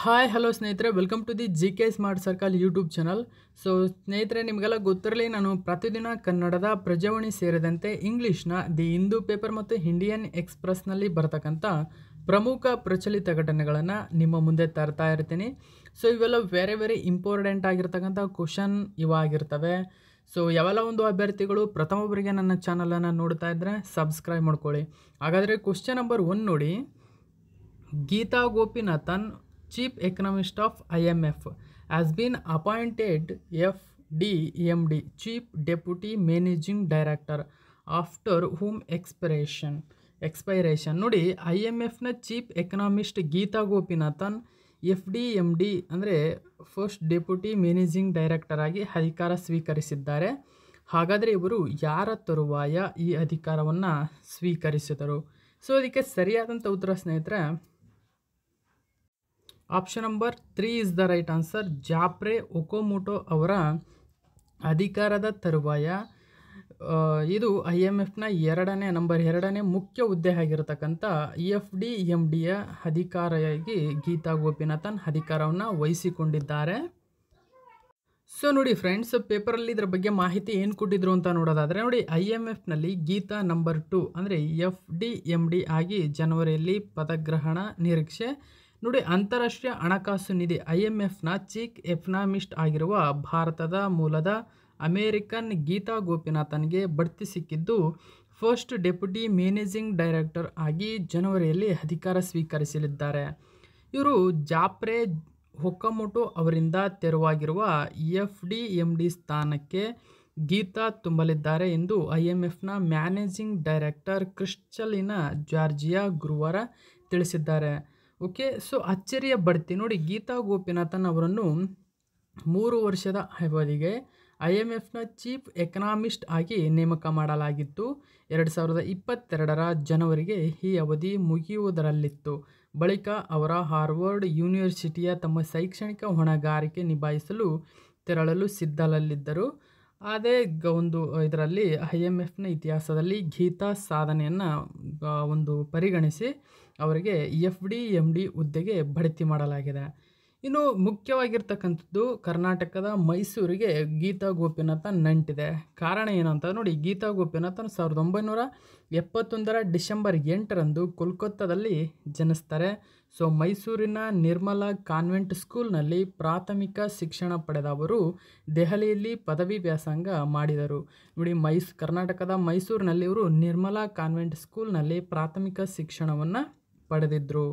Hi hello ಸ್ನೇಹಿತರೆ welcome to the G K smart circle YouTube channel so ಸ್ನೇಹಿತರೆ ನಿಮಗೆಲ್ಲ ಗೊತ್ತಿರಲಿ ನಾನು ಪ್ರತಿದಿನ ಕನ್ನಡದ ಪ್ರಜಾವಾಣಿ ಸೇರಿದಂತೆ ಇಂಗ್ಲೀಷ್ನ ದಿ ಹಿಂದೂ ಪೇಪರ್ ಮತ್ತು ಇಂಡಿಯನ್ ಎಕ್ಸ್ಪ್ರೆಸ್ನಲ್ಲಿ ಬರ್ತಕ್ಕಂಥ ಪ್ರಮುಖ ಪ್ರಚಲಿತ ಘಟನೆಗಳನ್ನು ನಿಮ್ಮ ಮುಂದೆ ತರ್ತಾ ಇರ್ತೀನಿ ಸೊ ಇವೆಲ್ಲ ವೆರಿ ವೆರಿ ಇಂಪಾರ್ಟೆಂಟ್ ಆಗಿರ್ತಕ್ಕಂಥ ಕ್ವಶನ್ ಇವಾಗಿರ್ತವೆ ಸೊ ಯಾವೆಲ್ಲ ಒಂದು ಅಭ್ಯರ್ಥಿಗಳು ಪ್ರಥಮೊಬ್ಬರಿಗೆ ನನ್ನ ಚಾನಲನ್ನು ನೋಡ್ತಾ ಇದ್ದರೆ ಸಬ್ಸ್ಕ್ರೈಬ್ ಮಾಡ್ಕೊಳ್ಳಿ ಹಾಗಾದರೆ ಕ್ವಶನ್ ನಂಬರ್ ಒನ್ ನೋಡಿ Geeta Gopinathan economist of I F economist of appointed F D M D chief deputy managing director after whom expiration. Expiration ನೋಡಿ ಐ ಎಮ್ ಎಫ್ನ chief economist Geeta Gopinathan F D M D ಅಂದರೆ first deputy managing director ಆಗಿ ಅಧಿಕಾರ ಸ್ವೀಕರಿಸಿದ್ದಾರೆ ಹಾಗಾದರೆ ಇವರು ಯಾರ ತರುವಾಯ ಈ ಅಧಿಕಾರವನ್ನು ಸ್ವೀಕರಿಸಿದರು ಸೊ ಇದಕ್ಕೆ ಸರಿಯಾದಂಥ ಉತ್ತರ ಸ್ನೇಹಿತರೆ option number three is the right answer Geoffrey Okamoto ಅವರ ಅಧಿಕಾರದ ತರುವಾಯ ಇದು ಐ ಎಮ್ ಎಫ್ನ ಎರಡನೇ ನಂಬರ್ ಎರಡನೇ ಮುಖ್ಯ ಹುದ್ದೆ ಆಗಿರತಕ್ಕಂಥ ಇ e F D M e ಡಿಯ ಅಧಿಕಾರಿಯಾಗಿ ಗೀತಾ ಗೋಪಿನಾಥನ್ ಅಧಿಕಾರವನ್ನು ವಹಿಸಿಕೊಂಡಿದ್ದಾರೆ ಸೊ ನೋಡಿ ಫ್ರೆಂಡ್ಸ್ ಪೇಪರಲ್ಲಿ ಇದರ ಬಗ್ಗೆ ಮಾಹಿತಿ ಏನು ಕೊಟ್ಟಿದ್ರು ಅಂತ ನೋಡೋದಾದರೆ ನೋಡಿ ಐ ಎಮ್ ಎಫ್ನಲ್ಲಿ ಗೀತಾ ನಂಬರ್ ಟು ಅಂದರೆ ಎಫ್ ಡಿ ಎಮ್ ಡಿ ಆಗಿ ಜನವರಿಯಲ್ಲಿ ಪದಗ್ರಹಣ ನಿರೀಕ್ಷೆ ನೋಡಿ ಅಂತಾರಾಷ್ಟ್ರೀಯ ಹಣಕಾಸು ನಿಧಿ ಐ ಎಮ್ ಎಫ್ನ ಚೀಕ್ ಎಫ್ನಾಮಿಸ್ಟ್ ಆಗಿರುವ ಭಾರತದ ಮೂಲದ ಅಮೇರಿಕನ್ ಗೀತಾ ಗೋಪಿನಾಥನ್ಗೆ ಬಡ್ತಿ ಸಿಕ್ಕಿದ್ದು ಫಸ್ಟ್ ಡೆಪ್ಯುಟಿ ಮ್ಯಾನೇಜಿಂಗ್ ಡೈರೆಕ್ಟರ್ ಆಗಿ ಜನವರಿಯಲ್ಲಿ ಅಧಿಕಾರ ಸ್ವೀಕರಿಸಲಿದ್ದಾರೆ ಇವರು ಜಾಪ್ರೆ ಹೊಕ್ಕಮೊಟೊ ಅವರಿಂದ ತೆರವಾಗಿರುವ ಎಫ್ ಡಿ ಎಮ್ ಡಿ ಸ್ಥಾನಕ್ಕೆ ಗೀತಾ ತುಂಬಲಿದ್ದಾರೆ ಎಂದು ಐ ಎಮ್ ಎಫ್ನ ಮ್ಯಾನೇಜಿಂಗ್ ಡೈರೆಕ್ಟರ್ ಕ್ರಿಸ್ಟಲಿನ ಜಾರ್ಜಿಯಾ ಗುರುವಾರ ತಿಳಿಸಿದ್ದಾರೆ ಓಕೆ ಸೊ ಅಚ್ಚರಿಯ ಬಡ್ತಿ ನೋಡಿ ಗೀತಾ ಗೋಪಿನಾಥನ್ ಅವರನ್ನು ಮೂರು ವರ್ಷದ ಅವಧಿಗೆ ಐ ಎಮ್ ಎಫ್ನ ಚೀಫ್ ಎಕನಾಮಿಸ್ಟ್ ಆಗಿ ನೇಮಕ ಮಾಡಲಾಗಿತ್ತು ಎರಡು ಸಾವಿರದ ಇಪ್ಪತ್ತೆರಡರ ಜನವರಿಗೆ ಈ ಅವಧಿ ಮುಗಿಯುವುದರಲ್ಲಿತ್ತು ಬಳಿಕ ಅವರ ಹಾರ್ವರ್ಡ್ ಯೂನಿವರ್ಸಿಟಿಯ ತಮ್ಮ ಶೈಕ್ಷಣಿಕ ಹೊಣೆಗಾರಿಕೆ ನಿಭಾಯಿಸಲು ತೆರಳಲು ಸಿದ್ಧಲಲ್ಲಿದ್ದರು ಅದೇ ಒಂದು ಇದರಲ್ಲಿ ಐ ಎಮ್ ಎಫ್ನ ಇತಿಹಾಸದಲ್ಲಿ ಗೀತಾ ಸಾಧನೆಯನ್ನು ಒಂದು ಪರಿಗಣಿಸಿ ಅವರಿಗೆ ಎಫ್ ಡಿ ಎಮ್ ಡಿ ಹುದ್ದೆಗೆ ಬಡ್ತಿ ಮಾಡಲಾಗಿದೆ ಇನ್ನು ಮುಖ್ಯವಾಗಿರ್ತಕ್ಕಂಥದ್ದು ಕರ್ನಾಟಕದ ಮೈಸೂರಿಗೆ ಗೀತಾ ಗೋಪಿನಾಥ ನಂಟಿದೆ ಕಾರಣ ಏನಂತ ನೋಡಿ ಗೀತಾ ಗೋಪಿನಾಥನ ಸಾವಿರದ ಒಂಬೈನೂರ ಎಪ್ಪತ್ತೊಂದರ ಡಿಸೆಂಬರ್ ಎಂಟರಂದು ಕೋಲ್ಕತ್ತಾದಲ್ಲಿ ಜನಿಸ್ತಾರೆ ಸೊ ಮೈಸೂರಿನ ನಿರ್ಮಲಾ ಕಾನ್ವೆಂಟ್ ಸ್ಕೂಲ್ನಲ್ಲಿ ಪ್ರಾಥಮಿಕ ಶಿಕ್ಷಣ ಪಡೆದವರು ದೆಹಲಿಯಲ್ಲಿ ಪದವಿ ವ್ಯಾಸಂಗ ಮಾಡಿದರು ನೋಡಿ ಮೈಸ್ ಕರ್ನಾಟಕದ ಮೈಸೂರಿನಲ್ಲಿ ಇವರು ನಿರ್ಮಲಾ ಕಾನ್ವೆಂಟ್ ಸ್ಕೂಲ್ನಲ್ಲಿ ಪ್ರಾಥಮಿಕ ಶಿಕ್ಷಣವನ್ನು ಪಡೆದಿದ್ದರು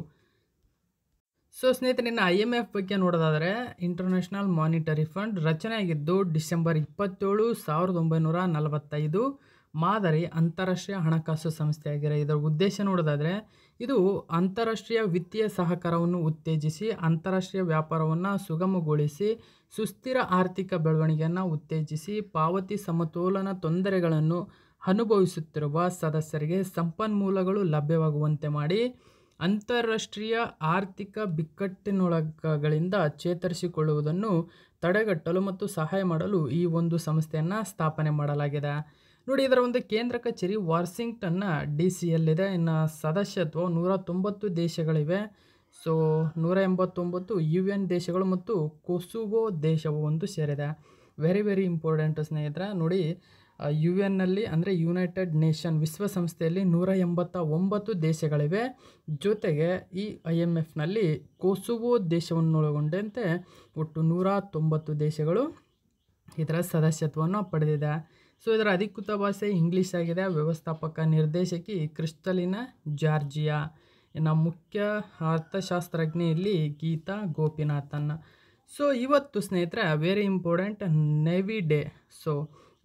ಸೊ ನಿನ್ನ ಐ ಎಮ್ ಎಫ್ ಬಗ್ಗೆ ನೋಡೋದಾದರೆ ಇಂಟರ್ನ್ಯಾಷನಲ್ ಮಾನಿಟರಿ ಫಂಡ್ ರಚನೆಯಾಗಿದ್ದು ಡಿಸೆಂಬರ್ ಇಪ್ಪತ್ತೇಳು ಸಾವಿರದ ಒಂಬೈನೂರ ನಲವತ್ತೈದು ಮಾದರಿ ಅಂತಾರಾಷ್ಟ್ರೀಯ ಹಣಕಾಸು ಸಂಸ್ಥೆಯಾಗಿದೆ ಇದರ ಉದ್ದೇಶ ನೋಡೋದಾದರೆ ಇದು ಅಂತಾರಾಷ್ಟ್ರೀಯ ವಿತ್ತೀಯ ಸಹಕಾರವನ್ನು ಉತ್ತೇಜಿಸಿ ಅಂತಾರಾಷ್ಟ್ರೀಯ ವ್ಯಾಪಾರವನ್ನು ಸುಗಮಗೊಳಿಸಿ ಸುಸ್ಥಿರ ಆರ್ಥಿಕ ಬೆಳವಣಿಗೆಯನ್ನು ಉತ್ತೇಜಿಸಿ ಪಾವತಿ ಸಮತೋಲನ ತೊಂದರೆಗಳನ್ನು ಅನುಭವಿಸುತ್ತಿರುವ ಸದಸ್ಯರಿಗೆ ಸಂಪನ್ಮೂಲಗಳು ಲಭ್ಯವಾಗುವಂತೆ ಮಾಡಿ ಅಂತಾರಾಷ್ಟ್ರೀಯ ಆರ್ಥಿಕ ಬಿಕ್ಕಟ್ಟಿನೊಳಗಗಳಿಂದ ಚೇತರಿಸಿಕೊಳ್ಳುವುದನ್ನು ತಡೆಗಟ್ಟಲು ಮತ್ತು ಸಹಾಯ ಮಾಡಲು ಈ ಒಂದು ಸಂಸ್ಥೆಯನ್ನು ಸ್ಥಾಪನೆ ಮಾಡಲಾಗಿದೆ ನೋಡಿ ಇದರ ಒಂದು ಕೇಂದ್ರ ಕಚೇರಿ ವಾಷಿಂಗ್ಟನ್ನ ಡಿ ಎಲ್ಲಿದೆ ಇನ್ನು ಸದಸ್ಯತ್ವ ನೂರ ತೊಂಬತ್ತು ದೇಶಗಳಿವೆ ಸೊ ನೂರ ಎಂಬತ್ತೊಂಬತ್ತು ಯು ಎನ್ ದೇಶಗಳು ಮತ್ತು ಕೊಸುವೋ ದೇಶವು ಒಂದು ಸೇರಿದೆ ವೆರಿ ವೆರಿ ಇಂಪಾರ್ಟೆಂಟ್ ಸ್ನೇಹಿತರೆ ನೋಡಿ ಯು ಎನ್ನಲ್ಲಿ ಅಂದರೆ ಯುನೈಟೆಡ್ ನೇಷನ್ ವಿಶ್ವಸಂಸ್ಥೆಯಲ್ಲಿ ನೂರ ಎಂಬತ್ತ ಒಂಬತ್ತು ದೇಶಗಳಿವೆ ಜೊತೆಗೆ ಈ ಐ ಎಮ್ ಎಫ್ನಲ್ಲಿ ಕೋಸುವೋ ದೇಶವನ್ನೊಳಗೊಂಡಂತೆ ಒಟ್ಟು ನೂರ ತೊಂಬತ್ತು ದೇಶಗಳು ಇದರ ಸದಸ್ಯತ್ವವನ್ನು ಪಡೆದಿದೆ ಸೊ ಇದರ ಅಧಿಕೃತ ಭಾಷೆ ಇಂಗ್ಲೀಷ್ ಆಗಿದೆ ವ್ಯವಸ್ಥಾಪಕ ನಿರ್ದೇಶಕಿ ಕ್ರಿಸ್ಟಲಿನ ಜಾರ್ಜಿಯಾ ಇನ್ನು ಮುಖ್ಯ ಅರ್ಥಶಾಸ್ತ್ರಜ್ಞೆ ಇಲ್ಲಿ ಗೀತಾ ಗೋಪಿನಾಥನ್ ಸೊ ಇವತ್ತು ಸ್ನೇಹಿತರೆ very important navy day so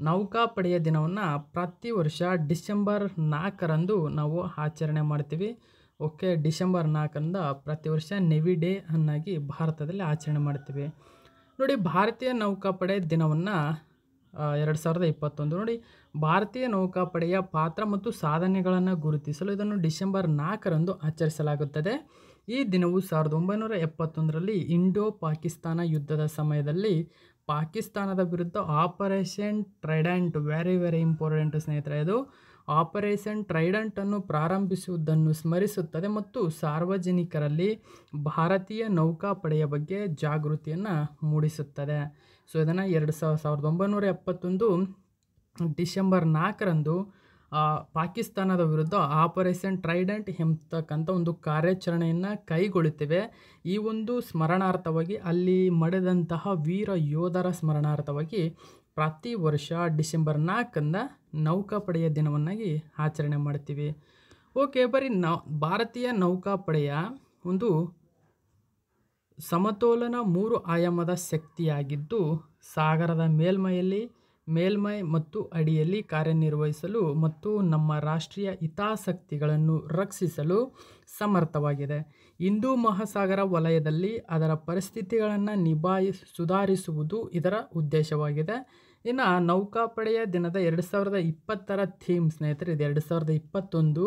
ನೌಕಾಪಡೆಯ ದಿನವನ್ನು ಪ್ರತಿ ವರ್ಷ ಡಿಸೆಂಬರ್ ನಾಲ್ಕರಂದು ನಾವು ಆಚರಣೆ ಮಾಡ್ತೀವಿ ಓಕೆ ಡಿಸೆಂಬರ್ ನಾಲ್ಕರಿಂದ ಪ್ರತಿ ವರ್ಷ ನೆವಿ ಡೇ ಅನ್ನಾಗಿ ಭಾರತದಲ್ಲಿ ಆಚರಣೆ ಮಾಡ್ತೀವಿ ನೋಡಿ ಭಾರತೀಯ ನೌಕಾಪಡೆ ದಿನವನ್ನು ಎರಡು ಸಾವಿರದ ಇಪ್ಪತ್ತೊಂದು ನೋಡಿ ಭಾರತೀಯ ನೌಕಾಪಡೆಯ ಪಾತ್ರ ಮತ್ತು ಸಾಧನೆಗಳನ್ನು ಗುರುತಿಸಲು ಇದನ್ನು ಡಿಸೆಂಬರ್ ನಾಲ್ಕರಂದು ಆಚರಿಸಲಾಗುತ್ತದೆ ಈ ದಿನವು ಸಾವಿರದ ಒಂಬೈನೂರ ಎಪ್ಪತ್ತೊಂದರಲ್ಲಿ ಇಂಡೋ ಪಾಕಿಸ್ತಾನ ಯುದ್ಧದ ಸಮಯದಲ್ಲಿ ಪಾಕಿಸ್ತಾನದ ವಿರುದ್ಧ operation trident very very important ಸ್ನೇಹಿತರೆ ಇದು ಆಪರೇಷನ್ ಟ್ರೈಡೆಂಟನ್ನು ಪ್ರಾರಂಭಿಸುವುದನ್ನು ಸ್ಮರಿಸುತ್ತದೆ ಮತ್ತು ಸಾರ್ವಜನಿಕರಲ್ಲಿ ಭಾರತೀಯ ನೌಕಾಪಡೆಯ ಬಗ್ಗೆ ಜಾಗೃತಿಯನ್ನು ಮೂಡಿಸುತ್ತದೆ ಸೊ ಇದನ್ನು ಎರಡು ಸಾವಿರದ ಒಂಬೈನೂರ ಎಪ್ಪತ್ತೊಂದು ಡಿಸೆಂಬರ್ ನಾಲ್ಕರಂದು ಪಾಕಿಸ್ತಾನದ ವಿರುದ್ಧ ಆಪರೇಷನ್ ಟ್ರೈಡೆಂಟ್ ಎಂಬತಕ್ಕಂಥ ಒಂದು ಕಾರ್ಯಾಚರಣೆಯನ್ನು ಕೈಗೊಳ್ಳುತ್ತೇವೆ ಈ ಒಂದು ಸ್ಮರಣಾರ್ಥವಾಗಿ ಅಲ್ಲಿ ಮಡೆದಂತಹ ವೀರ ಯೋಧರ ಸ್ಮರಣಾರ್ಥವಾಗಿ ಪ್ರತಿ ವರ್ಷ ಡಿಸೆಂಬರ್ ನಾಲ್ಕಂದ ನೌಕಾಪಡೆಯ ದಿನವನ್ನಾಗಿ ಆಚರಣೆ ಮಾಡ್ತೀವಿ ಓಕೆ ಬರೀ ನೌ ಭಾರತೀಯ ನೌಕಾಪಡೆಯ ಒಂದು ಸಮತೋಲನ ಮೂರು ಆಯಾಮದ ಶಕ್ತಿಯಾಗಿದ್ದು ಸಾಗರದ ಮೇಲ್ಮೈಯಲ್ಲಿ ಮೇಲ್ಮೈ ಮತ್ತು ಅಡಿಯಲ್ಲಿ ಕಾರ್ಯನಿರ್ವಹಿಸಲು ಮತ್ತು ನಮ್ಮ ರಾಷ್ಟ್ರೀಯ ಹಿತಾಸಕ್ತಿಗಳನ್ನು ರಕ್ಷಿಸಲು ಸಮರ್ಥವಾಗಿದೆ ಹಿಂದೂ ಮಹಾಸಾಗರ ವಲಯದಲ್ಲಿ ಅದರ ಪರಿಸ್ಥಿತಿಗಳನ್ನು ನಿಭಾಯಿ ಸುಧಾರಿಸುವುದು ಇದರ ಉದ್ದೇಶವಾಗಿದೆ ಇನ್ನು ನೌಕಾಪಡೆಯ ದಿನದ ಎರಡು ಸಾವಿರದ ಇಪ್ಪತ್ತರ ಥೀಮ್ ಸ್ನೇಹಿತರೆ ಇದು ಎರಡು ಸಾವಿರದ ಇಪ್ಪತ್ತೊಂದು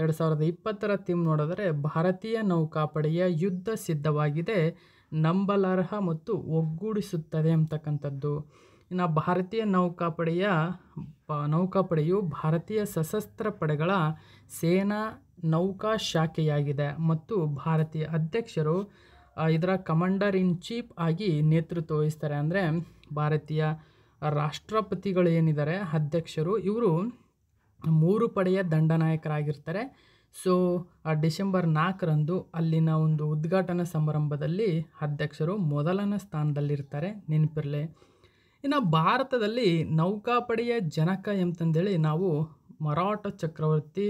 ಎರಡು ಸಾವಿರದ ಇಪ್ಪತ್ತರ ಥೀಮ್ ನೋಡಿದರೆ ಭಾರತೀಯ ನೌಕಾಪಡೆಯ ಯುದ್ಧ ಸಿದ್ಧವಾಗಿದೆ ನಂಬಲಾರ್ಹ ಮತ್ತು ಒಗ್ಗೂಡಿಸುತ್ತದೆ ಅಂತಕ್ಕಂಥದ್ದು ಇನ್ನು ಭಾರತೀಯ ನೌಕಾಪಡೆಯ ನೌಕಾಪಡೆಯು ಭಾರತೀಯ ಸಶಸ್ತ್ರ ಪಡೆಗಳ ಸೇನಾ ನೌಕಾ ಶಾಖೆಯಾಗಿದೆ ಮತ್ತು ಭಾರತೀಯ ಅಧ್ಯಕ್ಷರು ಇದರ ಕಮಾಂಡರ್ ಇನ್ ಚೀಫ್ ಆಗಿ ನೇತೃತ್ವ ವಹಿಸ್ತಾರೆ ಅಂದರೆ ಭಾರತೀಯ ರಾಷ್ಟ್ರಪತಿಗಳು ಏನಿದ್ದಾರೆ ಅಧ್ಯಕ್ಷರು ಇವರು ಮೂರು ಪಡೆಯ ದಂಡನಾಯಕರಾಗಿರ್ತಾರೆ ಸೊ ಡಿಸೆಂಬರ್ ನಾಲ್ಕರಂದು ಅಲ್ಲಿನ ಒಂದು ಉದ್ಘಾಟನಾ ಸಮಾರಂಭದಲ್ಲಿ ಅಧ್ಯಕ್ಷರು ಮೊದಲನೇ ಸ್ಥಾನದಲ್ಲಿರ್ತಾರೆ ನೆನಪಿರಲಿ ಇನ್ನು ಭಾರತದಲ್ಲಿ ನೌಕಾಪಡೆಯ ಜನಕ ಎಂತಂದೇಳಿ ನಾವು ಮರಾಠ ಚಕ್ರವರ್ತಿ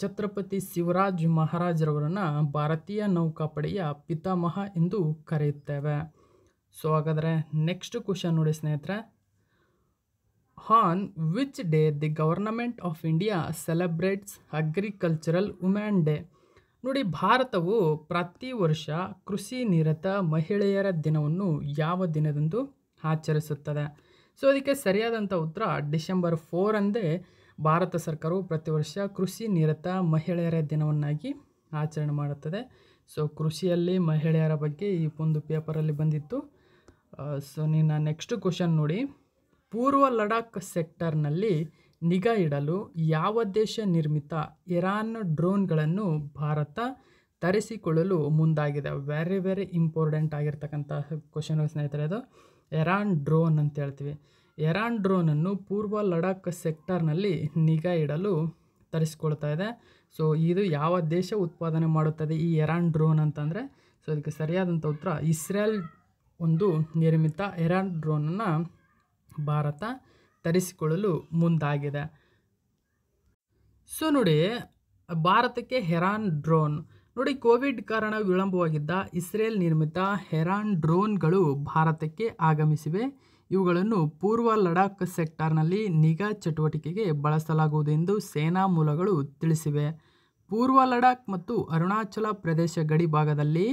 ಛತ್ರಪತಿ ಶಿವರಾಜ್ ಮಹಾರಾಜರವರನ್ನು ಭಾರತೀಯ ನೌಕಾಪಡೆಯ ಪಿತಾಮಹ ಎಂದು ಕರೆಯುತ್ತೇವೆ ಸೊ ಹಾಗಾದರೆ ನೆಕ್ಸ್ಟ್ ಕ್ವಶನ್ ನೋಡಿ ಸ್ನೇಹಿತರೆ ಹಾನ್ which day the government of India celebrates agricultural women day ನೋಡಿ ಭಾರತವು ಪ್ರತಿ ವರ್ಷ ಕೃಷಿ ನಿರತ ಮಹಿಳೆಯರ ದಿನವನ್ನು ಯಾವ ದಿನದಂದು ಆಚರಿಸುತ್ತದೆ ಸೊ ಅದಕ್ಕೆ ಸರಿಯಾದಂಥ ಉತ್ತರ ಡಿಸೆಂಬರ್ ಫೋರ್ ಅಂದೇ ಭಾರತ ಸರ್ಕಾರವು ಪ್ರತಿ ವರ್ಷ ಕೃಷಿ ನಿರತ ಮಹಿಳೆಯರ ದಿನವನ್ನಾಗಿ ಆಚರಣೆ ಮಾಡುತ್ತದೆ ಸೊ ಕೃಷಿಯಲ್ಲಿ ಮಹಿಳೆಯರ ಬಗ್ಗೆ ಈ ಒಂದು ಪೇಪರಲ್ಲಿ ಬಂದಿತ್ತು ಸೊ ನಿನ್ನ ನೆಕ್ಸ್ಟ್ ಕ್ವಶನ್ ನೋಡಿ ಪೂರ್ವ ಲಡಾಖ್ ಸೆಕ್ಟರ್ನಲ್ಲಿ ನಿಗಾ ಇಡಲು ಯಾವ ದೇಶ ನಿರ್ಮಿತ ಇರಾನ್ ಡ್ರೋನ್ಗಳನ್ನು ಭಾರತ ತರಿಸಿಕೊಳ್ಳಲು ಮುಂದಾಗಿದೆ ವೆರಿ ವೆರಿ ಇಂಪಾರ್ಟೆಂಟ್ ಆಗಿರ್ತಕ್ಕಂಥ ಕ್ವಶನ್ ಸ್ನೇಹಿತರೆ ಅದು ಎರಾನ್ ಡ್ರೋನ್ ಅಂತ ಹೇಳ್ತೀವಿ ಎರಾನ್ ಡ್ರೋನನ್ನು ಪೂರ್ವ ಲಡಾಖ್ ಸೆಕ್ಟರ್ನಲ್ಲಿ ನಿಗಾ ಇಡಲು ತರಿಸ್ಕೊಳ್ತಾ ಇದೆ ಸೊ ಇದು ಯಾವ ದೇಶ ಉತ್ಪಾದನೆ ಮಾಡುತ್ತದೆ ಈ ಎರಾನ್ ಡ್ರೋನ್ ಅಂತಂದರೆ ಸೊ ಅದಕ್ಕೆ ಸರಿಯಾದಂಥ ಉತ್ತರ ಇಸ್ರೇಲ್ ಒಂದು ನಿರ್ಮಿತ ಎರಾನ್ ಡ್ರೋನನ್ನು ಭಾರತ ತರಿಸಿಕೊಳ್ಳಲು ಮುಂದಾಗಿದೆ ಸೊ ನೋಡಿ ಭಾರತಕ್ಕೆ ಹೆರಾನ್ ಡ್ರೋನ್ ನೋಡಿ ಕೋವಿಡ್ ಕಾರಣ ವಿಳಂಬವಾಗಿದ್ದ ಇಸ್ರೇಲ್ ನಿರ್ಮಿತ ಹೆರಾನ್ ಡ್ರೋನ್ಗಳು ಭಾರತಕ್ಕೆ ಆಗಮಿಸಿವೆ ಇವುಗಳನ್ನು ಪೂರ್ವ ಲಡಾಖ್ ಸೆಕ್ಟಾರ್ನಲ್ಲಿ ನಿಗಾ ಚಟುವಟಿಕೆಗೆ ಬಳಸಲಾಗುವುದು ಎಂದು ಸೇನಾ ಮೂಲಗಳು ತಿಳಿಸಿವೆ ಪೂರ್ವ ಲಡಾಖ್ ಮತ್ತು ಅರುಣಾಚಲ ಪ್ರದೇಶ ಗಡಿ ಭಾಗದಲ್ಲಿ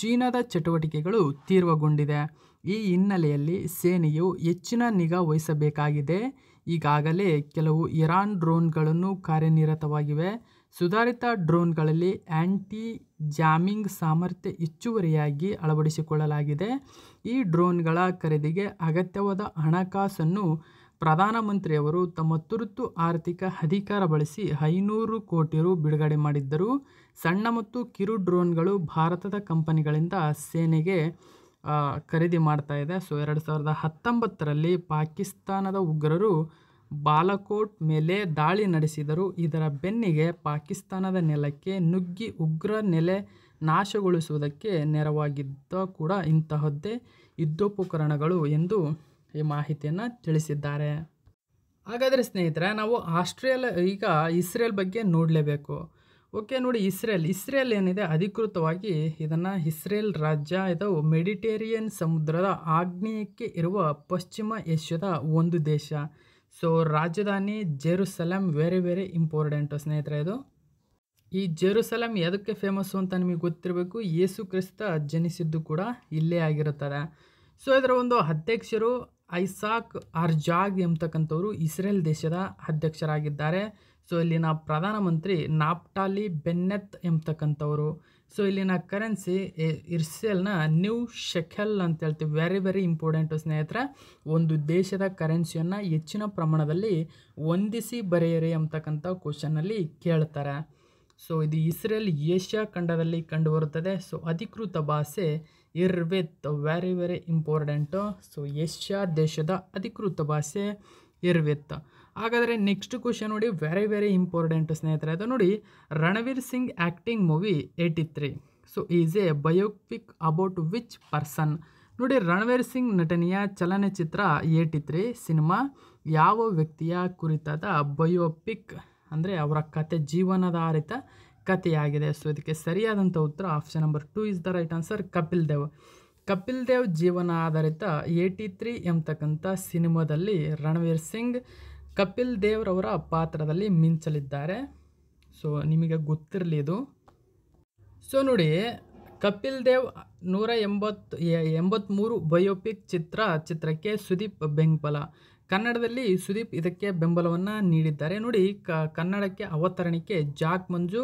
ಚೀನಾದ ಚಟುವಟಿಕೆಗಳು ತೀವ್ರಗೊಂಡಿದೆ ಈ ಹಿನ್ನೆಲೆಯಲ್ಲಿ ಸೇನೆಯು ಹೆಚ್ಚಿನ ನಿಗಾ ವಹಿಸಬೇಕಾಗಿದೆ ಈಗಾಗಲೇ ಕೆಲವು ಇರಾನ್ ಡ್ರೋನ್ಗಳನ್ನು ಕಾರ್ಯನಿರತವಾಗಿವೆ ಸುಧಾರಿತ ಡ್ರೋನ್ಗಳಲ್ಲಿ ಆ್ಯಂಟಿ ಜಾಮಿಂಗ್ ಸಾಮರ್ಥ್ಯ ಹೆಚ್ಚುವರಿಯಾಗಿ ಅಳವಡಿಸಿಕೊಳ್ಳಲಾಗಿದೆ ಈ ಡ್ರೋನ್ಗಳ ಖರೀದಿಗೆ ಅಗತ್ಯವಾದ ಹಣಕಾಸನ್ನು ಪ್ರಧಾನಮಂತ್ರಿಯವರು ತಮ್ಮ ತುರ್ತು ಆರ್ಥಿಕ ಅಧಿಕಾರ ಬಳಸಿ ಐನೂರು ಕೋಟಿ ರು ಬಿಡುಗಡೆ ಮಾಡಿದ್ದರು ಸಣ್ಣ ಮತ್ತು ಕಿರು ಡ್ರೋನ್ಗಳು ಭಾರತದ ಕಂಪನಿಗಳಿಂದ ಸೇನೆಗೆ ಖರೀದಿ ಮಾಡ್ತಾ ಇದೆ ಸೊ ಎರಡು ಸಾವಿರದ ಹತ್ತೊಂಬತ್ತರಲ್ಲಿ ಪಾಕಿಸ್ತಾನದ ಉಗ್ರರು ಬಾಲಾಕೋಟ್ ಮೇಲೆ ದಾಳಿ ನಡೆಸಿದರು ಇದರ ಬೆನ್ನಿಗೆ ಪಾಕಿಸ್ತಾನದ ನೆಲಕ್ಕೆ ನುಗ್ಗಿ ಉಗ್ರ ನೆಲೆ ನಾಶಗೊಳಿಸುವುದಕ್ಕೆ ನೆರವಾಗಿದ್ದ ಕೂಡ ಇಂತಹದ್ದೇ ಯುದ್ಧೋಪಕರಣಗಳು ಎಂದು ಈ ಮಾಹಿತಿಯನ್ನು ತಿಳಿಸಿದ್ದಾರೆ ಹಾಗಾದರೆ ಸ್ನೇಹಿತರೆ ನಾವು ಆಸ್ಟ್ರೇಲ ಈಗ ಇಸ್ರೇಲ್ ಬಗ್ಗೆ ನೋಡಲೇಬೇಕು ಓಕೆ ನೋಡಿ ಇಸ್ರೇಲ್ ಇಸ್ರೇಲ್ ಏನಿದೆ ಅಧಿಕೃತವಾಗಿ ಇದನ್ನು ಇಸ್ರೇಲ್ ರಾಜ್ಯ ಇದು ಮೆಡಿಟೇರಿಯನ್ ಸಮುದ್ರದ ಆಗ್ನೇಯಕ್ಕೆ ಇರುವ ಪಶ್ಚಿಮ ಏಷ್ಯಾದ ಒಂದು ದೇಶ ಸೊ ರಾಜಧಾನಿ ಜೆರುಸಲಂ ವೆರಿ ವೆರಿ ಇಂಪಾರ್ಟೆಂಟು ಸ್ನೇಹಿತರೆ ಇದು ಈ ಜೆರುಸಲಂ ಎದಕ್ಕೆ ಫೇಮಸ್ಸು ಅಂತ ನಿಮಗೆ ಗೊತ್ತಿರಬೇಕು ಯೇಸು ಕ್ರಿಸ್ತ ಜನಿಸಿದ್ದು ಕೂಡ ಇಲ್ಲೇ ಆಗಿರುತ್ತದೆ ಸೊ ಇದರ ಒಂದು ಅಧ್ಯಕ್ಷರು ಐಸಾಕ್ ಅರ್ಜಾಗ್ ಎಂಬತಕ್ಕಂಥವರು ಇಸ್ರೇಲ್ ದೇಶದ ಅಧ್ಯಕ್ಷರಾಗಿದ್ದಾರೆ ಸೊ ಇಲ್ಲಿನ ಪ್ರಧಾನಮಂತ್ರಿ ನಾಪ್ಟಾಲಿ ಬೆನ್ನೆತ್ ಎಂಬತಕ್ಕಂಥವರು ಸೊ ಇಲ್ಲಿನ ಕರೆನ್ಸಿ ಇರ್ಸೆಲ್ನ ನ್ಯೂ ಶೆಖೆಲ್ ಅಂತ ಹೇಳ್ತೀವಿ ವೆರಿ ವೆರಿ ಇಂಪಾರ್ಟೆಂಟು ಸ್ನೇಹಿತರ ಒಂದು ದೇಶದ ಕರೆನ್ಸಿಯನ್ನು ಹೆಚ್ಚಿನ ಪ್ರಮಾಣದಲ್ಲಿ ಹೊಂದಿಸಿ ಬರೆಯಿರಿ ಅಂತಕ್ಕಂಥ ಕ್ವಶನಲ್ಲಿ ಕೇಳ್ತಾರೆ ಸೊ ಇದು ಇಸ್ರೇಲ್ ಏಷ್ಯಾ ಖಂಡದಲ್ಲಿ ಕಂಡುಬರುತ್ತದೆ ಸೊ ಅಧಿಕೃತ ಭಾಷೆ ಇರ್ವಿತ್ very very important so Asia ದೇಶದ ಅಧಿಕೃತ ಭಾಷೆ ಇರ್ವಿತ್ ಹಾಗಾದರೆ ನೆಕ್ಸ್ಟ್ ಕ್ವಶನ್ ನೋಡಿ ವೆರಿ ವೆರಿ ಇಂಪಾರ್ಟೆಂಟ್ ಸ್ನೇಹಿತರೆ ಅದು ನೋಡಿ Ranveer Singh acting movie eighty three so is a biopic about which person ನೋಡಿ ರಣವೀರ್ ಸಿಂಗ್ ನಟನೆಯ ಚಲನಚಿತ್ರ ಏಯ್ಟಿ ತ್ರೀ ಸಿನಿಮಾ ಯಾವ ವ್ಯಕ್ತಿಯ ಕುರಿತಾದ ಬಯೋಪಿಕ್ ಅಂದರೆ ಅವರ ಕತೆ ಜೀವನಾಧಾರಿತ ಕಥೆಯಾಗಿದೆ ಸೊ ಇದಕ್ಕೆ ಸರಿಯಾದಂಥ ಉತ್ತರ option number two is the right answer Kapil Dev Kapil Dev ಜೀವನ ಆಧಾರಿತ ಏಯ್ಟಿ ತ್ರೀ ಎಂಬತಕ್ಕಂಥ ಸಿನಿಮಾದಲ್ಲಿ ರಣವೀರ್ ಸಿಂಗ್ ಕಪಿಲ್ ದೇವ್ರವರ ಪಾತ್ರದಲ್ಲಿ ಮಿಂಚಲಿದ್ದಾರೆ ಸೊ ನಿಮಗೆ ಗೊತ್ತಿರಲಿ ಇದು ಸೊ ನೋಡಿ ಕಪಿಲ್ ದೇವ್ ನೂರ ಎಂಬತ್ತು ಎಂಬತ್ತ್ಮೂರು ಬಯೋಪಿಕ್ ಚಿತ್ರ ಚಿತ್ರಕ್ಕೆ ಸುದೀಪ್ ಬೆಂಬಲ ಕನ್ನಡದಲ್ಲಿ ಸುದೀಪ್ ಇದಕ್ಕೆ ಬೆಂಬಲವನ್ನು ನೀಡಿದ್ದಾರೆ ನೋಡಿ ಕನ್ನಡಕ್ಕೆ ಅವತರಣಿಕೆ ಜಾಕ್ ಮಂಜು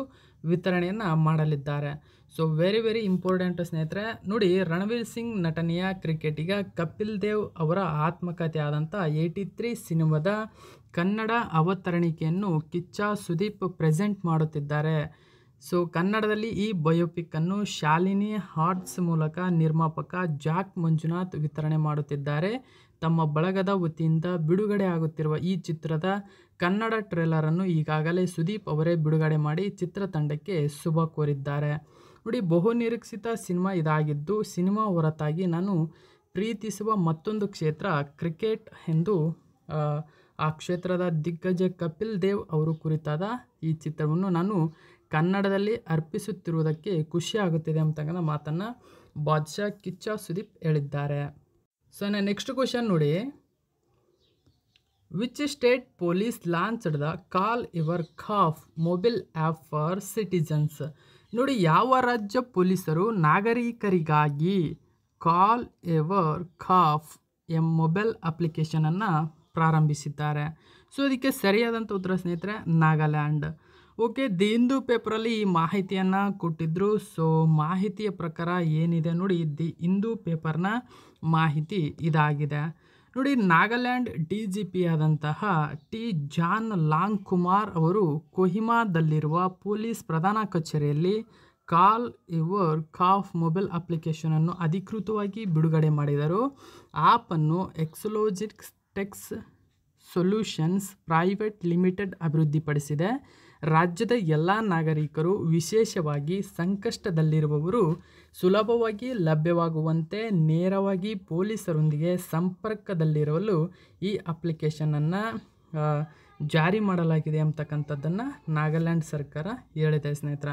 ವಿತರಣೆಯನ್ನು ಮಾಡಲಿದ್ದಾರೆ ಸೊ ವೆರಿ ವೆರಿ ಇಂಪಾರ್ಟೆಂಟ್ ಸ್ನೇಹಿತರೆ ನೋಡಿ ರಣವೀರ್ ಸಿಂಗ್ ನಟನೆಯ ಕ್ರಿಕೆಟಿಗ ಕಪಿಲ್ ದೇವ್ ಅವರ ಆತ್ಮಕಥೆ ಆದಂಥ ಏಯ್ಟಿ ತ್ರೀ ಸಿನಿಮಾದ ಕನ್ನಡ ಅವತರಣಿಕೆಯನ್ನು ಕಿಚ್ಚ ಸುದೀಪ್ ಪ್ರೆಸೆಂಟ್ ಮಾಡುತ್ತಿದ್ದಾರೆ ಸೊ ಕನ್ನಡದಲ್ಲಿ ಈ ಬಯೋಪಿಕ್ಕನ್ನು ಶಾಲಿನಿ ಹಾರ್ಟ್ಸ್ ಮೂಲಕ ನಿರ್ಮಾಪಕ ಜಾಕ್ ಮಂಜುನಾಥ್ ವಿತರಣೆ ಮಾಡುತ್ತಿದ್ದಾರೆ ತಮ್ಮ ಬಳಗದ ವತಿಯಿಂದ ಬಿಡುಗಡೆ ಆಗುತ್ತಿರುವ ಈ ಚಿತ್ರದ ಕನ್ನಡ ಟ್ರೇಲರನ್ನು ಈಗಾಗಲೇ ಸುದೀಪ್ ಅವರೇ ಬಿಡುಗಡೆ ಮಾಡಿ ಚಿತ್ರತಂಡಕ್ಕೆ ಶುಭ ಕೋರಿದ್ದಾರೆ ನೋಡಿ ನಿರೀಕ್ಷಿತ ಸಿನಿಮಾ ಇದಾಗಿದ್ದು ಸಿನಿಮಾ ಹೊರತಾಗಿ ನಾನು ಪ್ರೀತಿಸುವ ಮತ್ತೊಂದು ಕ್ಷೇತ್ರ ಕ್ರಿಕೆಟ್ ಎಂದು ಆ ಕ್ಷೇತ್ರದ ದಿಗ್ಗಜ ಕಪಿಲ್ ದೇವ್ ಅವರು ಕುರಿತಾದ ಈ ಚಿತ್ರವನ್ನು ನಾನು ಕನ್ನಡದಲ್ಲಿ ಅರ್ಪಿಸುತ್ತಿರುವುದಕ್ಕೆ ಖುಷಿಯಾಗುತ್ತಿದೆ ಅಂತಕ್ಕಂಥ ಮಾತನ್ನು ಬಾದ್ಶಾ ಕಿಚ್ಚ ಸುದೀಪ್ ಹೇಳಿದ್ದಾರೆ ಸೊ ನಾನು ನೆಕ್ಸ್ಟ್ ಕ್ವಶನ್ ನೋಡಿ which state police launched the call your cop mobile app for citizens ನೋಡಿ ಯಾವ ರಾಜ್ಯ ಪೊಲೀಸರು ನಾಗರಿಕರಿಗಾಗಿ ಕಾಲ್ ಎವರ್ ಕಾಫ್ ಎಂಬ ಮೊಬೈಲ್ ಅಪ್ಲಿಕೇಶನನ್ನು ಪ್ರಾರಂಭಿಸಿದ್ದಾರೆ ಸೊ ಇದಕ್ಕೆ ಸರಿಯಾದಂಥ ಉತ್ತರ ಸ್ನೇಹಿತರೆ ನಾಗಾಲ್ಯಾಂಡ್ ಓಕೆ ದಿ ಹಿಂದೂ ಪೇಪರಲ್ಲಿ ಈ ಮಾಹಿತಿಯನ್ನು ಕೊಟ್ಟಿದ್ದರು ಸೊ ಮಾಹಿತಿಯ ಪ್ರಕಾರ ಏನಿದೆ ನೋಡಿ ದಿ ಹಿಂದೂ ಪೇಪರ್ನ ಮಾಹಿತಿ ಇದಾಗಿದೆ ನೋಡಿ ನಾಗಾಲ್ಯಾಂಡ್ ಡಿ ಜಿ ಪಿ ಆದಂತಹ ಟಿ ಜಾನ್ ಲಾಂಗ್ ಕುಮಾರ್ ಅವರು ಕೊಹಿಮಾದಲ್ಲಿರುವ ಪೊಲೀಸ್ ಪ್ರಧಾನ ಕಚೇರಿಯಲ್ಲಿ ಕಾಲ್ ಯುವರ್ ಕಾಫ್ ಮೊಬೈಲ್ ಅಪ್ಲಿಕೇಶನನ್ನು ಅಧಿಕೃತವಾಗಿ ಬಿಡುಗಡೆ ಮಾಡಿದರು ಆಪನ್ನು Xsologix techs solutions private limited ಅಭಿವೃದ್ಧಿಪಡಿಸಿದೆ ರಾಜ್ಯದ ಎಲ್ಲ ನಾಗರಿಕರು ವಿಶೇಷವಾಗಿ ಸಂಕಷ್ಟದಲ್ಲಿರುವವರು ಸುಲಭವಾಗಿ ಲಭ್ಯವಾಗುವಂತೆ ನೇರವಾಗಿ ಪೊಲೀಸರೊಂದಿಗೆ ಸಂಪರ್ಕದಲ್ಲಿರಲು ಈ ಅಪ್ಲಿಕೇಶನನ್ನು ಜಾರಿ ಮಾಡಲಾಗಿದೆ ಅಂತಕ್ಕಂಥದ್ದನ್ನು ನಾಗಾಲ್ಯಾಂಡ್ ಸರ್ಕಾರ ಹೇಳಿದೆ ಸ್ನೇಹಿತರ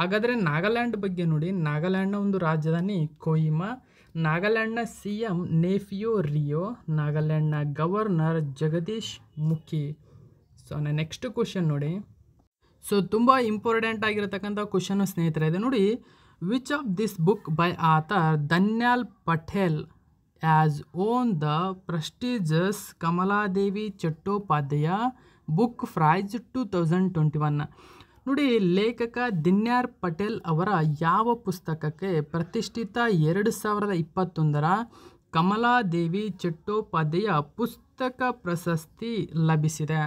ಹಾಗಾದರೆ ನಾಗಾಲ್ಯಾಂಡ್ ಬಗ್ಗೆ ನೋಡಿ ನಾಗಾಲ್ಯಾಂಡ್ನ ಒಂದು ರಾಜಧಾನಿ ಕೊಯಿಮಾ ನಾಗಾಲ್ಯಾಂಡ್ನ ಸಿ ಎಂ ನೇಫಿಯೋ ರಿಯೋ ನಾಗಾಲ್ಯಾಂಡ್ನ governor Jagdish Mukhi so next question ನೋಡಿ ಸೊ ತುಂಬ ಇಂಪಾರ್ಟೆಂಟ್ ಆಗಿರತಕ್ಕಂಥ ಕ್ವಶನ್ ಸ್ನೇಹಿತರೆ ಇದೆ ನೋಡಿ which of this book by author Dinyar Patel as won the prestigious Kamaladevi Chattopadhyay book prize two thousand twenty one ನೋಡಿ ಲೇಖಕ ದಿನ್ಯಾರ್ ಪಟೇಲ್ ಅವರ ಯಾವ ಪುಸ್ತಕಕ್ಕೆ ಪ್ರತಿಷ್ಠಿತ ಎರಡು ಸಾವಿರದ ಇಪ್ಪತ್ತೊಂದರ ಕಮಲಾದೇವಿ ಚಟ್ಟೋಪಾಧ್ಯಾಯ ಪುಸ್ತಕ ಪ್ರಶಸ್ತಿ ಲಭಿಸಿದೆ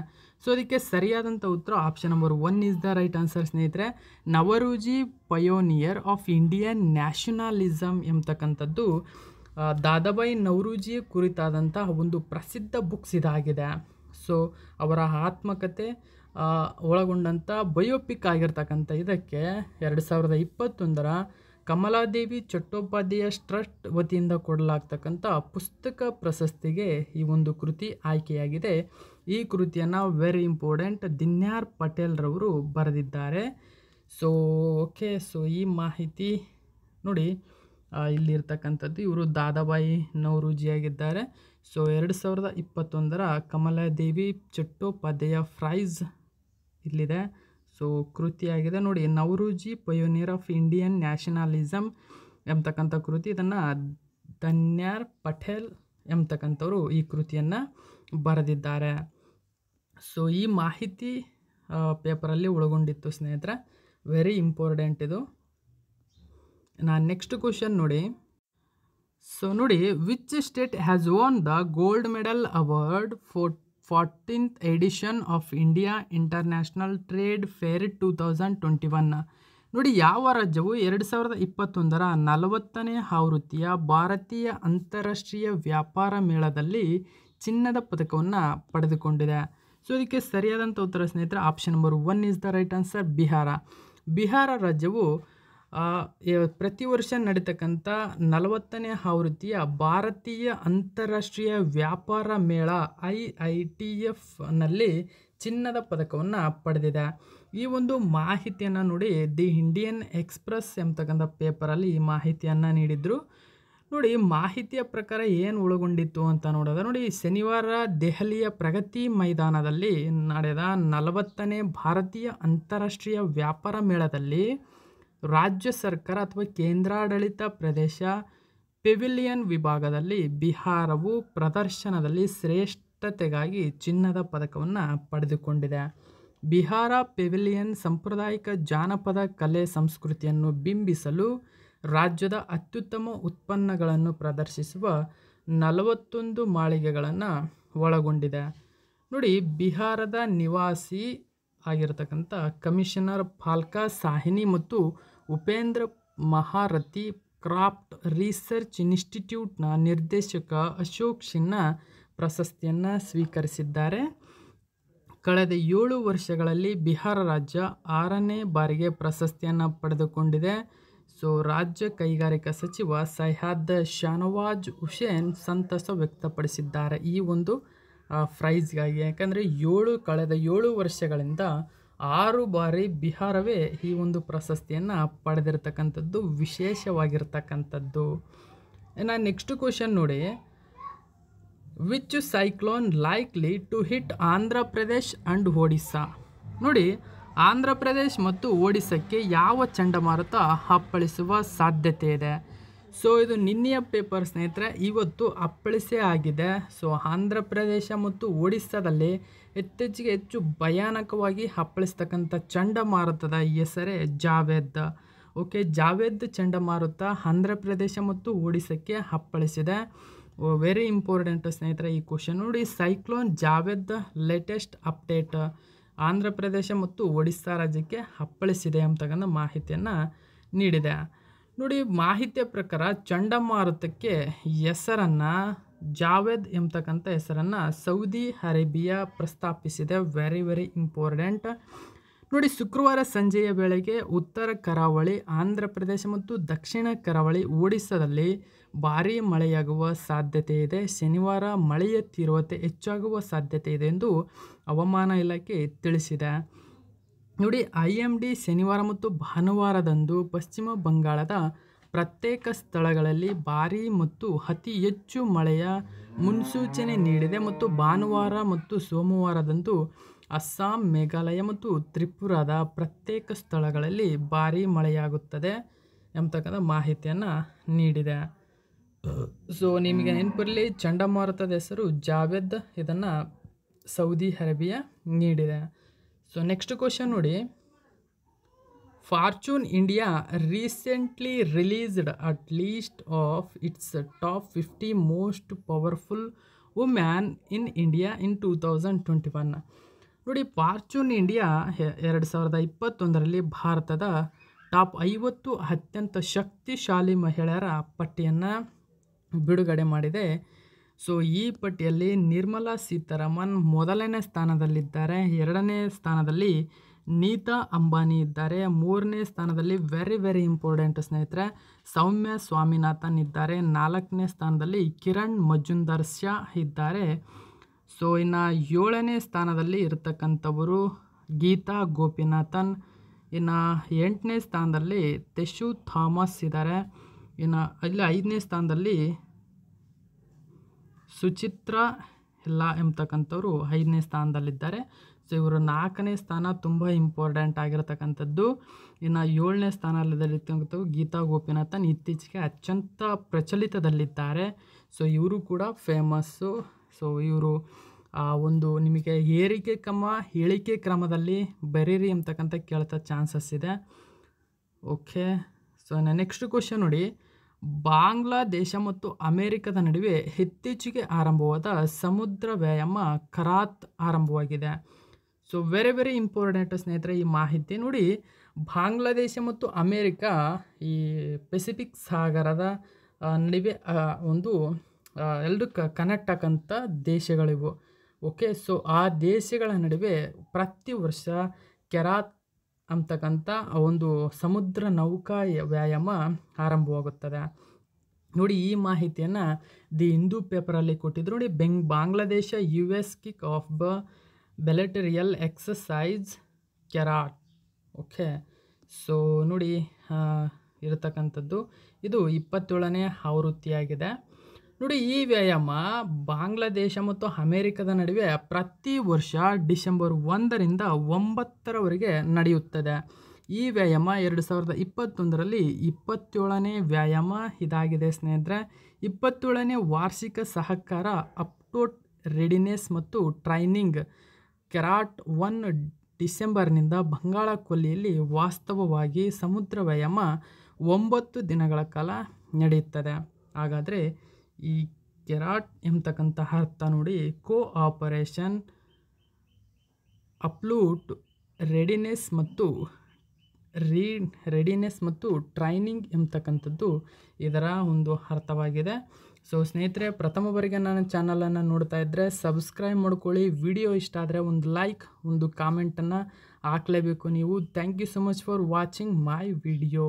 ಸೊ ಅದಕ್ಕೆ ಸರಿಯಾದಂಥ ಉತ್ತರ option number one is the right answer ಸ್ನೇಹಿತರೆ Naoroji pioneer of Indian nationalism ಎಂಬತಕ್ಕಂಥದ್ದು ದಾದಾಬಾಯಿ ನವರೂಜಿ ಕುರಿತಾದಂಥ ಒಂದು ಪ್ರಸಿದ್ಧ ಬುಕ್ಸ್ ಇದಾಗಿದೆ ಸೊ ಅವರ ಆತ್ಮಕತೆ ಒಳಗೊಂಡಂಥ ಬಯೋಪಿಕ್ ಆಗಿರ್ತಕ್ಕಂಥ ಇದಕ್ಕೆ ಎರಡು ಸಾವಿರದ ಇಪ್ಪತ್ತೊಂದರ ಕಮಲಾದೇವಿ ಚಟ್ಟೋಪಾಧ್ಯಾಯ ಟ್ರಸ್ಟ್ ವತಿಯಿಂದ ಕೊಡಲಾಗ್ತಕ್ಕಂಥ ಪುಸ್ತಕ ಪ್ರಶಸ್ತಿಗೆ ಈ ಒಂದು ಕೃತಿ ಆಯ್ಕೆಯಾಗಿದೆ ಈ ಕೃತಿಯನ್ನು ವೆರಿ ಇಂಪಾರ್ಟೆಂಟ್ ದಿನ್ಯಾರ್ ಪಟೇಲ್ರವರು ಬರೆದಿದ್ದಾರೆ ಸೊ ಓಕೆ ಸೊ ಈ ಮಾಹಿತಿ ನೋಡಿ ಇಲ್ಲಿರ್ತಕ್ಕಂಥದ್ದು ಇವರು ದಾದಾಬಾಯಿ ನವರೂಜಿಯಾಗಿದ್ದಾರೆ ಸೊ ಎರಡು ಸಾವಿರದ ಇಪ್ಪತ್ತೊಂದರ ಕಮಲಾದೇವಿ ಚಟ್ಟೋಪಾಧ್ಯಾಯ ಫ್ರೈಸ್ ಇಲ್ಲಿದೆ ಸೊ ಕೃತಿಯಾಗಿದೆ ನೋಡಿ Naoroji pioneer of Indian nationalism ಎಂಬತಕ್ಕಂಥ ಕೃತಿ ಇದನ್ನು ಧನ್ಯಾರ್ ಪಟೇಲ್ ಎಂಬತಕ್ಕಂಥವ್ರು ಈ ಕೃತಿಯನ್ನು ಬರೆದಿದ್ದಾರೆ ಸೊ ಈ ಮಾಹಿತಿ ಪೇಪರಲ್ಲಿ ಒಳಗೊಂಡಿತ್ತು ಸ್ನೇಹಿತರೆ ವೆರಿ ಇಂಪಾರ್ಟೆಂಟ್ ಇದು ನಾನು ನೆಕ್ಸ್ಟ್ ಕ್ವಶನ್ ನೋಡಿ ಸೊ ನೋಡಿ which state has won the gold medal award for fourteenth edition of India international trade fair two thousand twenty ಒನ್ನ ನೋಡಿ ಯಾವ ರಾಜ್ಯವು ಎರಡು ಸಾವಿರದ ಇಪ್ಪತ್ತೊಂದರ ನಲವತ್ತನೇ ಆವೃತ್ತಿಯ ಭಾರತೀಯ ಅಂತಾರಾಷ್ಟ್ರೀಯ ವ್ಯಾಪಾರ ಮೇಳದಲ್ಲಿ ಚಿನ್ನದ ಪದಕವನ್ನು ಪಡೆದುಕೊಂಡಿದೆ ಸೊ ಇದಕ್ಕೆ ಸರಿಯಾದಂಥ ಉತ್ತರ ಸ್ನೇಹಿತರೆ option number one is the right answer Bihar Bihar ರಾಜ್ಯವು ಪ್ರತಿ ವರ್ಷ ನಡೀತಕ್ಕಂಥ ನಲವತ್ತನೇ ಆವೃತ್ತಿಯ ಭಾರತೀಯ ಅಂತಾರಾಷ್ಟ್ರೀಯ ವ್ಯಾಪಾರ ಮೇಳ ಐ ಐ ಟಿ ಎಫ್ನಲ್ಲಿ ಚಿನ್ನದ ಪದಕವನ್ನು ಪಡೆದಿದೆ ಈ ಒಂದು ಮಾಹಿತಿಯನ್ನು ನೋಡಿ ದಿ ಇಂಡಿಯನ್ ಎಕ್ಸ್ಪ್ರೆಸ್ ಎಂಬತಕ್ಕಂಥ ಪೇಪರಲ್ಲಿ ಈ ಮಾಹಿತಿಯನ್ನು ನೀಡಿದರು ನೋಡಿ ಮಾಹಿತಿಯ ಪ್ರಕಾರ ಏನು ಒಳಗೊಂಡಿತ್ತು ಅಂತ ನೋಡಿದ ನೋಡಿ ಶನಿವಾರ ದೆಹಲಿಯ ಪ್ರಗತಿ ಮೈದಾನದಲ್ಲಿ ನಡೆದ ನಲವತ್ತನೇ ಭಾರತೀಯ ಅಂತಾರಾಷ್ಟ್ರೀಯ ವ್ಯಾಪಾರ ಮೇಳದಲ್ಲಿ ರಾಜ್ಯ ಸರ್ಕಾರ ಅಥವಾ ಕೇಂದ್ರಾಡಳಿತ ಪ್ರದೇಶ ಪೆವಿಲಿಯನ್ ವಿಭಾಗದಲ್ಲಿ ಬಿಹಾರವು ಪ್ರದರ್ಶನದಲ್ಲಿ ಶ್ರೇಷ್ಠತೆಗಾಗಿ ಚಿನ್ನದ ಪದಕವನ್ನು ಪಡೆದುಕೊಂಡಿದೆ ಬಿಹಾರ ಪೆವಿಲಿಯನ್ ಸಾಂಪ್ರದಾಯಿಕ ಜಾನಪದ ಕಲೆ ಸಂಸ್ಕೃತಿಯನ್ನು ಬಿಂಬಿಸಲು ರಾಜ್ಯದ ಅತ್ಯುತ್ತಮ ಉತ್ಪನ್ನಗಳನ್ನು ಪ್ರದರ್ಶಿಸುವ ನಲವತ್ತೊಂದು ಮಾಳಿಗೆಗಳನ್ನು ಒಳಗೊಂಡಿದೆ ನೋಡಿ ಬಿಹಾರದ ನಿವಾಸಿ ಆಗಿರತಕ್ಕಂಥ ಕಮಿಷನರ್ ಫಾಲ್ಕಾ ಸಾಹಿನಿ ಮತ್ತು ಉಪೇಂದ್ರ ಮಹಾರಥಿ ಕ್ರಾಫ್ಟ್ ರಿಸರ್ಚ್ ಇನ್ಸ್ಟಿಟ್ಯೂಟ್ನ ನಿರ್ದೇಶಕ ಅಶೋಕ್ ಸಿನ್ಹಾ ಪ್ರಶಸ್ತಿಯನ್ನು ಸ್ವೀಕರಿಸಿದ್ದಾರೆ ಕಳೆದ ಏಳು ವರ್ಷಗಳಲ್ಲಿ ಬಿಹಾರ ರಾಜ್ಯ ಆರನೇ ಬಾರಿಗೆ ಪ್ರಶಸ್ತಿಯನ್ನು ಪಡೆದುಕೊಂಡಿದೆ ಸೊ ರಾಜ್ಯ ಕೈಗಾರಿಕಾ ಸಚಿವ ಸಹ್ಯಾದ್ ಶಾನವಾಜ್ ಹುಸೇನ್ ಸಂತಸ ವ್ಯಕ್ತಪಡಿಸಿದ್ದಾರೆ ಈ ಒಂದು ಫ್ರೈಸ್ಗಾಗಿ ಯಾಕಂದರೆ ಏಳು ಕಳೆದ ಏಳು ವರ್ಷಗಳಿಂದ ಆರು ಬಾರಿ ಬಿಹಾರವೇ ಈ ಒಂದು ಪ್ರಶಸ್ತಿಯನ್ನು ಪಡೆದಿರತಕ್ಕಂಥದ್ದು ವಿಶೇಷವಾಗಿರ್ತಕ್ಕಂಥದ್ದು ಇನ್ನು ನೆಕ್ಸ್ಟ್ ಕ್ವಶನ್ ನೋಡಿ which cyclone likely to hit Andhra Pradesh and Odisha ನೋಡಿ ಆಂಧ್ರ ಪ್ರದೇಶ್ ಮತ್ತು ಒಡಿಸ್ಸಾಕ್ಕೆ ಯಾವ ಚಂಡಮಾರುತ ಅಪ್ಪಳಿಸುವ ಸಾಧ್ಯತೆ ಇದೆ ಸೊ ಇದು ನಿನ್ನೆಯ ಪೇಪರ್ ಸ್ನೇಹಿತರೆ ಇವತ್ತು ಅಪ್ಪಳಿಸೇ ಆಗಿದೆ ಸೊ ಆಂಧ್ರ ಪ್ರದೇಶ ಮತ್ತು ಒಡಿಸ್ಸಾದಲ್ಲಿ ಇತ್ತೀಚೆಗೆ ಹೆಚ್ಚು ಭಯಾನಕವಾಗಿ ಅಪ್ಪಳಿಸ್ತಕ್ಕಂಥ ಚಂಡಮಾರುತದ ಹೆಸರೇ ಜಾವೇದ್ ಓಕೆ ಜಾವೇದ್ ಚಂಡಮಾರುತ ಆಂಧ್ರ ಪ್ರದೇಶ ಮತ್ತು ಒಡಿಸ್ಸಕ್ಕೆ ಅಪ್ಪಳಿಸಿದೆ ವೆರಿ oh, ಇಂಪಾರ್ಟೆಂಟ್ ಸ್ನೇಹಿತರೆ ಈ ಕ್ವಶನ್ ನೋಡಿ cyclone Jawad latest update Andhra Pradesh ಮತ್ತು ಒಡಿಸ್ಸಾ ರಾಜ್ಯಕ್ಕೆ ಅಪ್ಪಳಿಸಿದೆ ಅಂತಕ್ಕಂಥ ಮಾಹಿತಿಯನ್ನು ನೀಡಿದೆ ನೋಡಿ ಮಾಹಿತಿಯ ಪ್ರಕಾರ ಚಂಡಮಾರುತಕ್ಕೆ ಹೆಸರನ್ನು ಜಾವೇದ್ ಎಂಬತಕ್ಕಂಥ ಹೆಸರನ್ನು ಸೌದಿ ಅರೇಬಿಯಾ ಪ್ರಸ್ತಾಪಿಸಿದೆ ವೆರಿ ವೆರಿ ಇಂಪಾರ್ಟೆಂಟ್ ನೋಡಿ ಶುಕ್ರವಾರ ಸಂಜೆಯ ವೇಳೆಗೆ ಉತ್ತರ ಕರಾವಳಿ ಆಂಧ್ರ ಪ್ರದೇಶ ಮತ್ತು ದಕ್ಷಿಣ ಕರಾವಳಿ ಒಡಿಸ್ಸಾದಲ್ಲಿ ಭಾರೀ ಮಳೆಯಾಗುವ ಸಾಧ್ಯತೆ ಇದೆ ಶನಿವಾರ ಮಳೆಯ ತೀವ್ರತೆ ಹೆಚ್ಚಾಗುವ ಸಾಧ್ಯತೆ ಇದೆ ಎಂದು ಹವಾಮಾನ ಇಲಾಖೆ ತಿಳಿಸಿದೆ ನೋಡಿ ಐ ಎಮ್ ಡಿ ಶನಿವಾರ ಮತ್ತು ಭಾನುವಾರದಂದು ಪಶ್ಚಿಮ ಬಂಗಾಳದ ಪ್ರತ್ಯೇಕ ಸ್ಥಳಗಳಲ್ಲಿ ಭಾರಿ ಮತ್ತು ಅತಿ ಹೆಚ್ಚು ಮಳೆಯ ಮುನ್ಸೂಚನೆ ನೀಡಿದೆ ಮತ್ತು ಭಾನುವಾರ ಮತ್ತು ಸೋಮವಾರದಂದು ಅಸ್ಸಾಂ ಮೇಘಾಲಯ ಮತ್ತು ತ್ರಿಪುರಾದ ಪ್ರತ್ಯೇಕ ಸ್ಥಳಗಳಲ್ಲಿ ಭಾರಿ ಮಳೆಯಾಗುತ್ತದೆ ಎಂಬತಕ್ಕಂಥ ಮಾಹಿತಿಯನ್ನು ನೀಡಿದೆ ಸೊ ನಿಮಗೆ ನೆನಪಿರಲಿ ಚಂಡಮಾರುತದ ಹೆಸರು ಜಾವೇದ್ ಇದನ್ನು ಸೌದಿ ಅರೇಬಿಯಾ ನೀಡಿದೆ ಸೊ ನೆಕ್ಸ್ಟ್ ಕ್ವಶನ್ ನೋಡಿ Fortune India recently released at list of its top fifty most powerful woman in India in two thousand twenty one ನೋಡಿ ಫಾರ್ಚೂನ್ ಇಂಡಿಯಾ ಎರಡು ಸಾವಿರದ ಇಪ್ಪತ್ತೊಂದರಲ್ಲಿ ಭಾರತದ ಟಾಪ್ ಐವತ್ತು ಅತ್ಯಂತ ಶಕ್ತಿಶಾಲಿ ಮಹಿಳೆಯರ ಪಟ್ಟಿಯನ್ನು ಬಿಡುಗಡೆ ಮಾಡಿದೆ ಸೊ ಈ ಪಟ್ಟಿಯಲ್ಲಿ ನಿರ್ಮಲಾ ಸೀತಾರಾಮನ್ ಮೊದಲನೇ ಸ್ಥಾನದಲ್ಲಿದ್ದಾರೆ ಎರಡನೇ ಸ್ಥಾನದಲ್ಲಿ ನೀತಾ ಅಂಬಾನಿ ಇದ್ದಾರೆ ಮೂರನೇ ಸ್ಥಾನದಲ್ಲಿ ವೆರಿ ವೆರಿ ಇಂಪಾರ್ಟೆಂಟ್ ಸ್ನೇಹಿತರೆ ಸೌಮ್ಯ ಸ್ವಾಮಿನಾಥನ್ ಇದ್ದಾರೆ ನಾಲ್ಕನೇ ಸ್ಥಾನದಲ್ಲಿ ಕಿರಣ್ ಮಜುಂದರ್ ಶಾ ಇದ್ದಾರೆ ಸೊ ಇನ್ನು ಏಳನೇ ಸ್ಥಾನದಲ್ಲಿ ಇರತಕ್ಕಂಥವರು ಗೀತಾ ಗೋಪಿನಾಥನ್ ಇನ್ನು ಎಂಟನೇ ಸ್ಥಾನದಲ್ಲಿ ತೆಶು ಥಾಮಸ್ ಇದ್ದಾರೆ ಇನ್ನು ಇಲ್ಲಿ ಐದನೇ ಸ್ಥಾನದಲ್ಲಿ ಸುಚಿತ್ರ ಎಲ್ಲ ಎಂಬತಕ್ಕಂಥವ್ರು ಐದನೇ ಸ್ಥಾನದಲ್ಲಿದ್ದಾರೆ ಸೊ ಇವರು ನಾಲ್ಕನೇ ಸ್ಥಾನ ತುಂಬ ಇಂಪಾರ್ಟೆಂಟ್ ಆಗಿರತಕ್ಕಂಥದ್ದು ಇನ್ನು ಏಳನೇ ಸ್ಥಾನದಲ್ಲಿರ್ತಕ್ಕಂಥವ್ರು ಗೀತಾ ಗೋಪಿನಾಥನ್ ಇತ್ತೀಚೆಗೆ ಅತ್ಯಂತ ಪ್ರಚಲಿತದಲ್ಲಿದ್ದಾರೆ ಸೊ ಇವರು ಕೂಡ ಫೇಮಸ್ಸು ಸೊ ಇವರು ಒಂದು ನಿಮಗೆ ಏರಿಕೆ ಕ್ರಮ ಹೇಳಿಕೆ ಕ್ರಮದಲ್ಲಿ ಬರೀರಿ ಅಂತಕ್ಕಂಥ ಕೇಳ್ತಾ ಚಾನ್ಸಸ್ ಇದೆ ಓಕೆ ಸೊ ನೆಕ್ಸ್ಟ್ ಕ್ವಶನ್ ನೋಡಿ ಬಾಂಗ್ಲಾದೇಶ ಮತ್ತು ಅಮೆರಿಕದ ನಡುವೆ ಇತ್ತೀಚೆಗೆ ಆರಂಭವಾದ ಸಮುದ್ರ ವ್ಯಾಯಾಮ ಕರಾತ್ ಆರಂಭವಾಗಿದೆ ಸೊ ವೆರಿ ವೆರಿ ಇಂಪಾರ್ಟೆಂಟ್ ಸ್ನೇಹಿತರೆ ಈ ಮಾಹಿತಿ ನೋಡಿ ಬಾಂಗ್ಲಾದೇಶ ಮತ್ತು ಅಮೇರಿಕ ಈ ಪೆಸಿಫಿಕ್ ಸಾಗರದ ನಡುವೆ ಒಂದು ಎರಡು ಕನೆಕ್ಟ್ ಆಗಂಥ ದೇಶಗಳಿವು ಓಕೆ ಸೊ ಆ ದೇಶಗಳ ನಡುವೆ ಪ್ರತಿ ವರ್ಷ ಕೆರಾತ್ ಅಂತಕ್ಕಂಥ ಒಂದು ಸಮುದ್ರ ನೌಕಾ ವ್ಯಾಯಾಮ ಆರಂಭವಾಗುತ್ತದೆ ನೋಡಿ ಈ ಮಾಹಿತಿಯನ್ನು ದಿ ಹಿಂದೂ ಪೇಪರಲ್ಲಿ ಕೊಟ್ಟಿದ್ರು ನೋಡಿ ಬೆಂಗ್ Bangladesh U S kick off ಬ bilateral exercise CARAT okay so ನೋಡಿ ಇರತಕ್ಕಂಥದ್ದು ಇದು ಇಪ್ಪತ್ತೇಳನೇ ಆವೃತ್ತಿಯಾಗಿದೆ ನೋಡಿ ಈ ವ್ಯಾಯಾಮ ಬಾಂಗ್ಲಾದೇಶ ಮತ್ತು ಅಮೇರಿಕದ ನಡುವೆ ಪ್ರತಿ ವರ್ಷ ಡಿಸೆಂಬರ್ ಒಂದರಿಂದ ಒಂಬತ್ತರವರೆಗೆ ನಡೆಯುತ್ತದೆ ಈ ವ್ಯಾಯಾಮ ಎರಡು ಸಾವಿರದ ಇಪ್ಪತ್ತೊಂದರಲ್ಲಿ ಇಪ್ಪತ್ತೇಳನೇ ವ್ಯಾಯಾಮ ಇದಾಗಿದೆ ಸ್ನೇಹಿತರೆ ಇಪ್ಪತ್ತೇಳನೇ ವಾರ್ಷಿಕ ಸಹಕಾರ ಅಪ್ಟೋಟ್ ರೆಡಿನೆಸ್ ಮತ್ತು ಟ್ರೈನಿಂಗ್ ಕೆರಾಟ್ ಒನ್ ಡಿಸೆಂಬರ್ನಿಂದ ಬಂಗಾಳ ಕೊಲ್ಲಿಯಲ್ಲಿ ವಾಸ್ತವವಾಗಿ ಸಮುದ್ರ ವ್ಯಾಯಾಮ ಒಂಬತ್ತು ದಿನಗಳ ಕಾಲ ನಡೆಯುತ್ತದೆ ಹಾಗಾದರೆ ಈ ಕೆರಾಟ್ ಎಂಬತಕ್ಕಂತಹ ಅರ್ಥ ನೋಡಿ ಕೋ ಆಪರೇಷನ್ ಅಪ್ಲೂಟ್ ರೆಡಿನೆಸ್ ಮತ್ತು ರೀ ರೆಡಿನೆಸ್ ಮತ್ತು ಟ್ರೈನಿಂಗ್ ಎಂಬತಕ್ಕಂಥದ್ದು ಇದರ ಒಂದು ಅರ್ಥವಾಗಿದೆ ಸೊ ಸ್ನೇಹಿತರೆ ಪ್ರಥಮ ಬಾರಿಗೆ ನನ್ನ ಚಾನಲನ್ನು ನೋಡ್ತಾ ಇದ್ದರೆ ಸಬ್ಸ್ಕ್ರೈಬ್ ಮಾಡ್ಕೊಳ್ಳಿ ವಿಡಿಯೋ ಇಷ್ಟ ಆದರೆ ಒಂದು ಲೈಕ್ ಒಂದು ಕಾಮೆಂಟನ್ನು ಹಾಕಲೇಬೇಕು ನೀವು thank you so much for watching my video